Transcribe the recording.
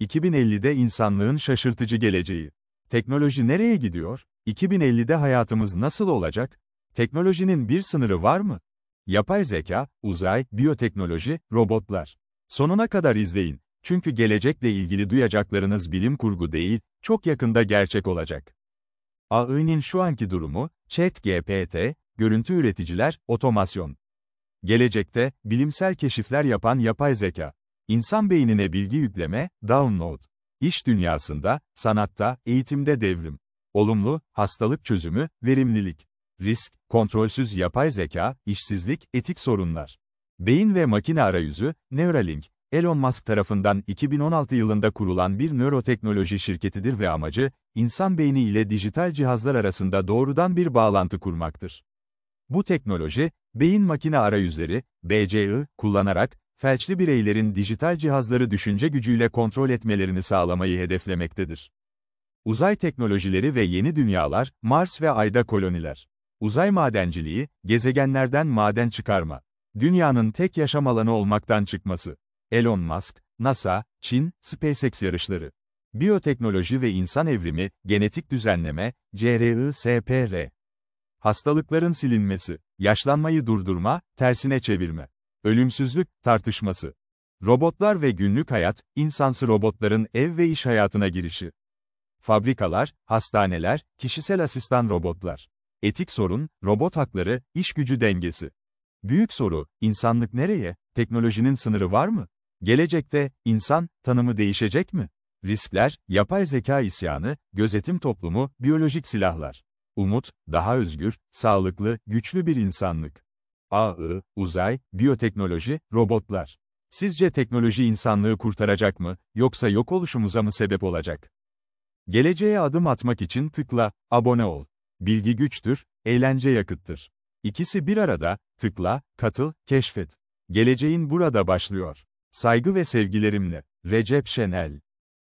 2050'de insanlığın şaşırtıcı geleceği. Teknoloji nereye gidiyor? 2050'de hayatımız nasıl olacak? Teknolojinin bir sınırı var mı? Yapay zeka, uzay, biyoteknoloji, robotlar. Sonuna kadar izleyin. Çünkü gelecekle ilgili duyacaklarınız bilim kurgu değil, çok yakında gerçek olacak. AI'nin şu anki durumu, chat GPT, görüntü üreticiler, otomasyon. Gelecekte, bilimsel keşifler yapan yapay zeka. İnsan beynine bilgi yükleme, download. İş dünyasında, sanatta, eğitimde devrim. Olumlu, hastalık çözümü, verimlilik. Risk, kontrolsüz yapay zeka, işsizlik, etik sorunlar. Beyin ve makine arayüzü, Neuralink, Elon Musk tarafından 2016 yılında kurulan bir nöroteknoloji şirketidir ve amacı, insan beyni ile dijital cihazlar arasında doğrudan bir bağlantı kurmaktır. Bu teknoloji, beyin makine arayüzleri, BCI, kullanarak, felçli bireylerin dijital cihazları düşünce gücüyle kontrol etmelerini sağlamayı hedeflemektedir. Uzay teknolojileri ve yeni dünyalar, Mars ve Ay'da koloniler. Uzay madenciliği, gezegenlerden maden çıkarma. Dünyanın tek yaşam alanı olmaktan çıkması. Elon Musk, NASA, Çin, SpaceX yarışları. Biyoteknoloji ve insan evrimi, genetik düzenleme, CRISPR. Hastalıkların silinmesi, yaşlanmayı durdurma, tersine çevirme. Ölümsüzlük, tartışması. Robotlar ve günlük hayat, insansı robotların ev ve iş hayatına girişi. Fabrikalar, hastaneler, kişisel asistan robotlar. Etik sorun, robot hakları, iş gücü dengesi. Büyük soru, insanlık nereye? Teknolojinin sınırı var mı? Gelecekte, insan, tanımı değişecek mi? Riskler, yapay zeka isyanı, gözetim toplumu, biyolojik silahlar umut, daha özgür, sağlıklı, güçlü bir insanlık. AI, uzay, biyoteknoloji, robotlar. Sizce teknoloji insanlığı kurtaracak mı, yoksa yok oluşumuza mı sebep olacak? Geleceğe adım atmak için tıkla, abone ol. Bilgi güçtür, eğlence yakıttır. İkisi bir arada, tıkla, katıl, keşfet. Geleceğin burada başlıyor. Saygı ve sevgilerimle, Recep Şenel.